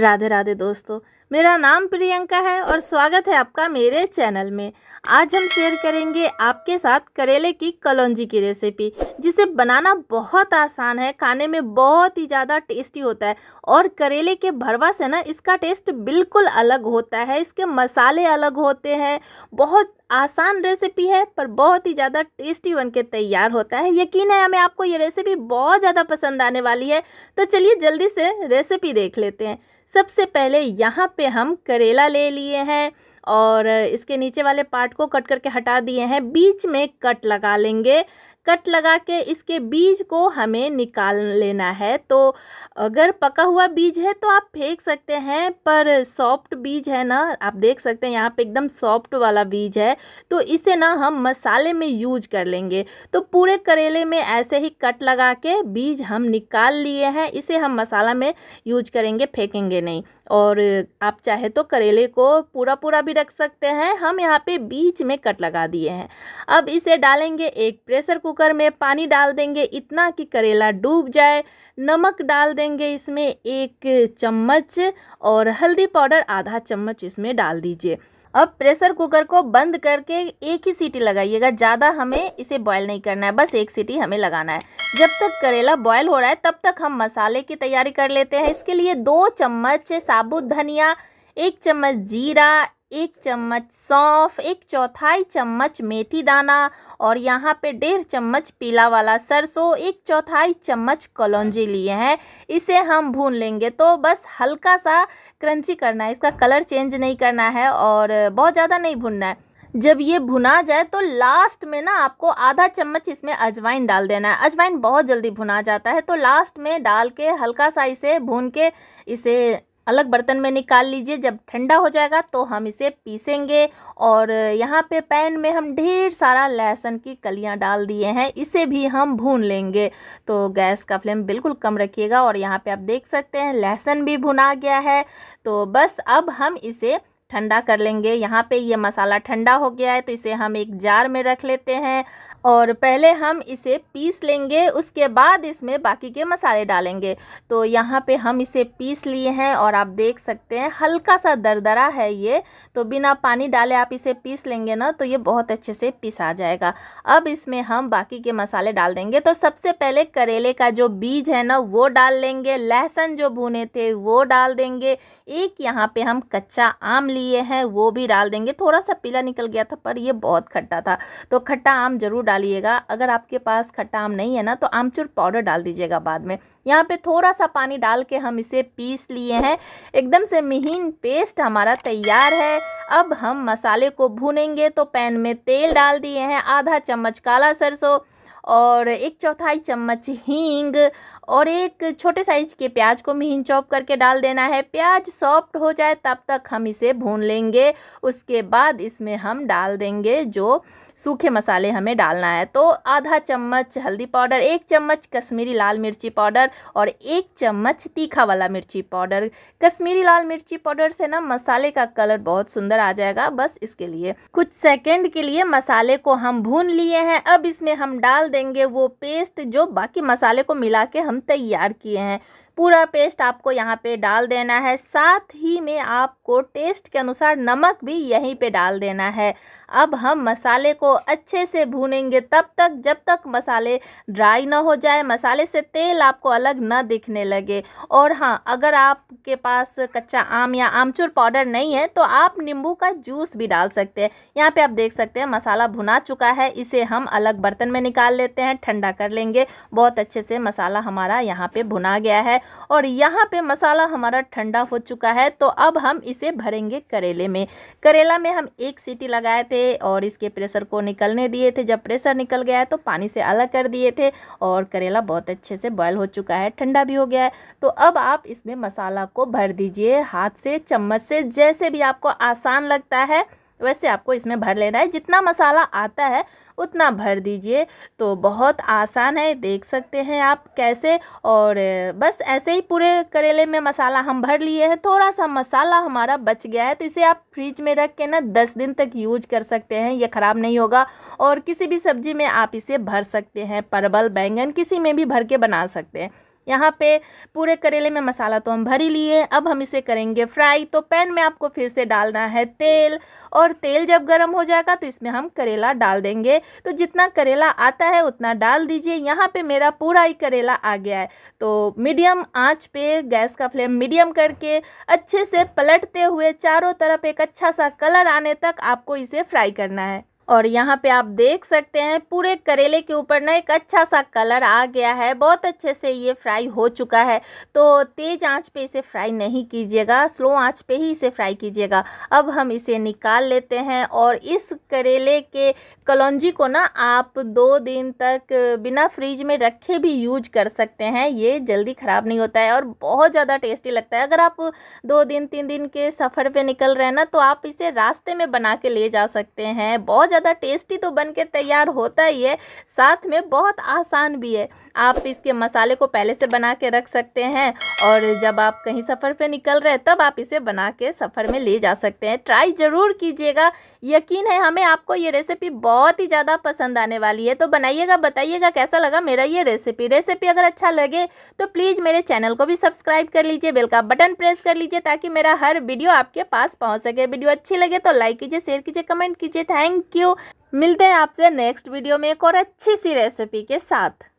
राधे राधे दोस्तों मेरा नाम प्रियंका है और स्वागत है आपका मेरे चैनल में आज हम शेयर करेंगे आपके साथ करेले की कलौंजी की रेसिपी जिसे बनाना बहुत आसान है खाने में बहुत ही ज़्यादा टेस्टी होता है और करेले के भरवा से ना इसका टेस्ट बिल्कुल अलग होता है इसके मसाले अलग होते हैं बहुत आसान रेसिपी है पर बहुत ही ज़्यादा टेस्टी बन के तैयार होता है यकीन है हमें आपको ये रेसिपी बहुत ज़्यादा पसंद आने वाली है तो चलिए जल्दी से रेसिपी देख लेते हैं सबसे पहले यहाँ पे हम करेला ले लिए हैं और इसके नीचे वाले पार्ट को कट करके हटा दिए हैं बीच में कट लगा लेंगे कट लगा के इसके बीज को हमें निकाल लेना है तो अगर पका हुआ बीज है तो आप फेंक सकते हैं पर सॉफ्ट बीज है ना आप देख सकते हैं यहाँ पे एकदम सॉफ्ट वाला बीज है तो इसे ना हम मसाले में यूज कर लेंगे तो पूरे करेले में ऐसे ही कट लगा के बीज हम निकाल लिए हैं इसे हम मसाला में यूज करेंगे फेंकेंगे नहीं और आप चाहे तो करेले को पूरा पूरा भी रख सकते हैं हम यहाँ पे बीज में कट लगा दिए हैं अब इसे डालेंगे एक प्रेशर कुकर कुकर में पानी डाल देंगे इतना कि करेला डूब जाए नमक डाल देंगे इसमें एक चम्मच और हल्दी पाउडर आधा चम्मच इसमें डाल दीजिए अब प्रेशर कुकर को बंद करके एक ही सीटी लगाइएगा ज़्यादा हमें इसे बॉयल नहीं करना है बस एक सीटी हमें लगाना है जब तक करेला बॉयल हो रहा है तब तक हम मसाले की तैयारी कर लेते हैं इसके लिए दो चम्मच साबुत धनिया एक चम्मच जीरा एक चम्मच सौंफ एक चौथाई चम्मच मेथी दाना और यहाँ पे डेढ़ चम्मच पीला वाला सरसों एक चौथाई चम्मच कलौजी लिए हैं इसे हम भून लेंगे तो बस हल्का सा क्रंची करना है इसका कलर चेंज नहीं करना है और बहुत ज़्यादा नहीं भुनना है जब ये भुना जाए तो लास्ट में ना आपको आधा चम्मच इसमें अजवाइन डाल देना है अजवाइन बहुत जल्दी भुना जाता है तो लास्ट में डाल के हल्का सा इसे भून के इसे अलग बर्तन में निकाल लीजिए जब ठंडा हो जाएगा तो हम इसे पीसेंगे और यहाँ पे पैन में हम ढेर सारा लहसुन की कलियाँ डाल दिए हैं इसे भी हम भून लेंगे तो गैस का फ्लेम बिल्कुल कम रखिएगा और यहाँ पे आप देख सकते हैं लहसुन भी भुना गया है तो बस अब हम इसे ठंडा कर लेंगे यहाँ पे ये मसाला ठंडा हो गया है तो इसे हम एक जार में रख लेते हैं और पहले हम इसे पीस लेंगे उसके बाद इसमें बाकी के मसाले डालेंगे तो यहाँ पे हम इसे पीस लिए हैं और आप देख सकते हैं हल्का सा दरदरा है ये तो बिना पानी डाले आप इसे पीस लेंगे ना तो ये बहुत अच्छे से पीस आ जाएगा अब इसमें हम बाकी के मसाले डाल देंगे तो सबसे पहले करेले का जो बीज है ना वो डाल लेंगे लहसुन जो भुने थे वो डाल देंगे एक यहाँ पर हम कच्चा आम लिए हैं वो भी डाल देंगे थोड़ा सा पीला निकल गया था पर यह बहुत खट्टा था तो खट्टा आम ज़रूर डालिएगा अगर आपके पास खट्टा आम नहीं है ना तो आमचूर पाउडर डाल दीजिएगा बाद में यहाँ पे थोड़ा सा पानी डाल के हम इसे पीस लिए हैं एकदम से महीन पेस्ट हमारा तैयार है अब हम मसाले को भूनेंगे तो पैन में तेल डाल दिए हैं आधा चम्मच काला सरसों और एक चौथाई चम्मच हींग और एक छोटे साइज के प्याज को महीन चॉप करके डाल देना है प्याज सॉफ्ट हो जाए तब तक हम इसे भून लेंगे उसके बाद इसमें हम डाल देंगे जो सूखे मसाले हमें डालना है तो आधा चम्मच हल्दी पाउडर एक चम्मच कश्मीरी लाल मिर्ची पाउडर और एक चम्मच तीखा वाला मिर्ची पाउडर कश्मीरी लाल मिर्ची पाउडर से ना मसाले का कलर बहुत सुंदर आ जाएगा बस इसके लिए कुछ सेकंड के लिए मसाले को हम भून लिए हैं अब इसमें हम डाल देंगे वो पेस्ट जो बाकी मसाले को मिला के हम हम तैयार किए हैं पूरा पेस्ट आपको यहाँ पे डाल देना है साथ ही में आपको टेस्ट के अनुसार नमक भी यहीं पे डाल देना है अब हम मसाले को अच्छे से भूनेंगे तब तक जब तक मसाले ड्राई ना हो जाए मसाले से तेल आपको अलग ना दिखने लगे और हाँ अगर आपके पास कच्चा आम या आमचूर पाउडर नहीं है तो आप नींबू का जूस भी डाल सकते हैं यहाँ पे आप देख सकते हैं मसाला भुना चुका है इसे हम अलग बर्तन में निकाल लेते हैं ठंडा कर लेंगे बहुत अच्छे से मसाला हमारा यहाँ पर भुना गया है और यहाँ पे मसाला हमारा ठंडा हो चुका है तो अब हम इसे भरेंगे करेले में करेला में हम एक सीटी लगाए थे और इसके प्रेशर को निकलने दिए थे जब प्रेशर निकल गया है तो पानी से अलग कर दिए थे और करेला बहुत अच्छे से बॉयल हो चुका है ठंडा भी हो गया है तो अब आप इसमें मसाला को भर दीजिए हाथ से चम्मच से जैसे भी आपको आसान लगता है वैसे आपको इसमें भर लेना है जितना मसाला आता है उतना भर दीजिए तो बहुत आसान है देख सकते हैं आप कैसे और बस ऐसे ही पूरे करेले में मसाला हम भर लिए हैं थोड़ा सा मसाला हमारा बच गया है तो इसे आप फ्रिज में रख के ना दस दिन तक यूज कर सकते हैं ये ख़राब नहीं होगा और किसी भी सब्ज़ी में आप इसे भर सकते हैं परवल बैंगन किसी में भी भर के बना सकते हैं यहाँ पे पूरे करेले में मसाला तो हम भर ही लिए अब हम इसे करेंगे फ्राई तो पैन में आपको फिर से डालना है तेल और तेल जब गर्म हो जाएगा तो इसमें हम करेला डाल देंगे तो जितना करेला आता है उतना डाल दीजिए यहाँ पे मेरा पूरा ही करेला आ गया है तो मीडियम आँच पे गैस का फ्लेम मीडियम करके अच्छे से पलटते हुए चारों तरफ एक अच्छा सा कलर आने तक आपको इसे फ्राई करना है और यहाँ पे आप देख सकते हैं पूरे करेले के ऊपर ना एक अच्छा सा कलर आ गया है बहुत अच्छे से ये फ्राई हो चुका है तो तेज़ आंच पे इसे फ्राई नहीं कीजिएगा स्लो आंच पे ही इसे फ्राई कीजिएगा अब हम इसे निकाल लेते हैं और इस करेले के कलौजी को ना आप दो दिन तक बिना फ्रिज में रखे भी यूज कर सकते हैं ये जल्दी ख़राब नहीं होता है और बहुत ज़्यादा टेस्टी लगता है अगर आप दो दिन तीन दिन के सफ़र पर निकल रहे हैं ना तो आप इसे रास्ते में बना के ले जा सकते हैं बहुत ज़्यादा ज़्यादा टेस्टी तो बन के तैयार होता ही है साथ में बहुत आसान भी है आप इसके मसाले को पहले से बना के रख सकते हैं और जब आप कहीं सफ़र पे निकल रहे हैं तब आप इसे बना के सफ़र में ले जा सकते हैं ट्राई ज़रूर कीजिएगा यकीन है हमें आपको ये रेसिपी बहुत ही ज़्यादा पसंद आने वाली है तो बनाइएगा बताइएगा कैसा लगा मेरा ये रेसिपी रेसिपी अगर अच्छा लगे तो प्लीज़ मेरे चैनल को भी सब्सक्राइब कर लीजिए बेल का बटन प्रेस कर लीजिए ताकि मेरा हर वीडियो आपके पास पहुँच सके वीडियो अच्छी लगे तो लाइक कीजिए शेयर कीजिए कमेंट कीजिए थैंक यू यू मिलते हैं आपसे नेक्स्ट वीडियो में एक और अच्छी सी रेसिपी के साथ